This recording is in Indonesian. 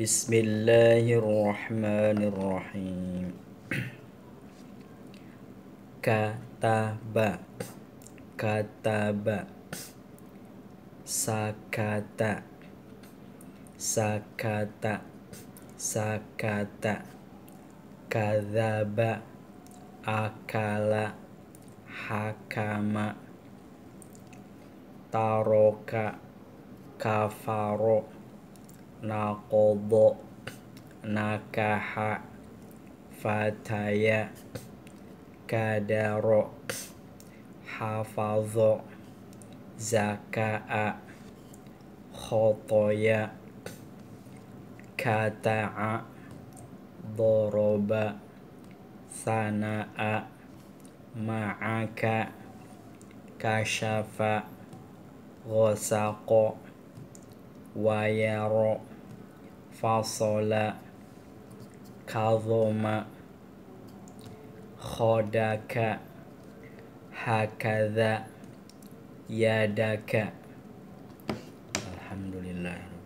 Bismillahirrahmanirrahim. kataba kataba sakata sakata sakata kadaba akala hakama taroka kafaro nakobo nakaha fataya kadaro hafazo zakaa khotoya kata'a doroba sana'a ma'aka kashafa gosako وير فصل كظم خدك هكذا يدك الحمد لله